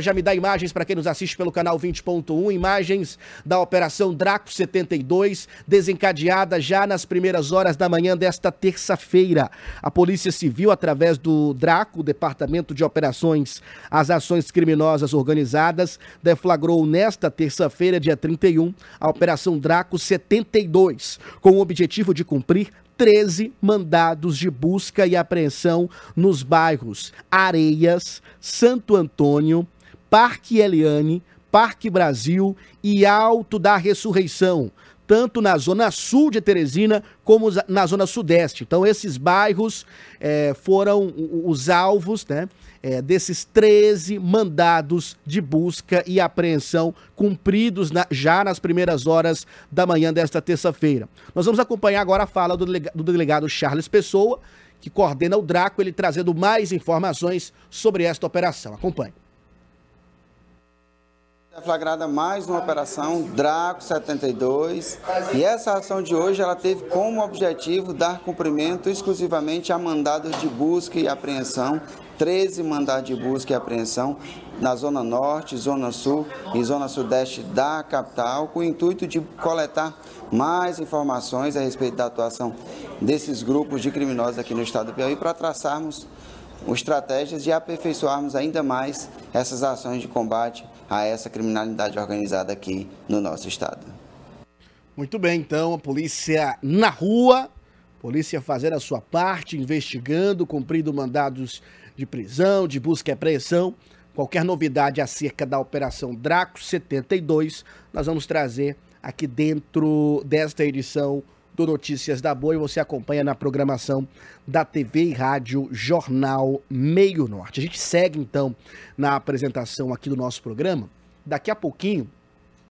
já me dá imagens para quem nos assiste pelo canal 20.1, imagens da Operação Draco 72, desencadeada já nas primeiras horas da manhã desta terça-feira. A Polícia Civil, através do Draco, Departamento de Operações às Ações Criminosas Organizadas, deflagrou nesta terça-feira, dia 31, a Operação Draco 72, com o objetivo de cumprir 13 mandados de busca e apreensão nos bairros Areias, Santo Antônio, Parque Eliane, Parque Brasil e Alto da Ressurreição, tanto na zona sul de Teresina como na zona sudeste. Então, esses bairros é, foram os alvos né, é, desses 13 mandados de busca e apreensão cumpridos na, já nas primeiras horas da manhã desta terça-feira. Nós vamos acompanhar agora a fala do, delega, do delegado Charles Pessoa, que coordena o Draco, ele trazendo mais informações sobre esta operação. Acompanhe flagrada mais uma operação Draco 72 e essa ação de hoje ela teve como objetivo dar cumprimento exclusivamente a mandados de busca e apreensão 13 mandados de busca e apreensão na Zona Norte, Zona Sul e Zona Sudeste da capital, com o intuito de coletar mais informações a respeito da atuação desses grupos de criminosos aqui no estado do Piauí para traçarmos estratégias e aperfeiçoarmos ainda mais essas ações de combate a essa criminalidade organizada aqui no nosso estado. Muito bem, então, a polícia na rua, polícia fazendo a sua parte, investigando, cumprindo mandados de prisão, de busca e apreensão. Qualquer novidade acerca da Operação Draco 72, nós vamos trazer aqui dentro desta edição do Notícias da Boa e você acompanha na programação da TV e Rádio Jornal Meio Norte. A gente segue então na apresentação aqui do nosso programa. Daqui a pouquinho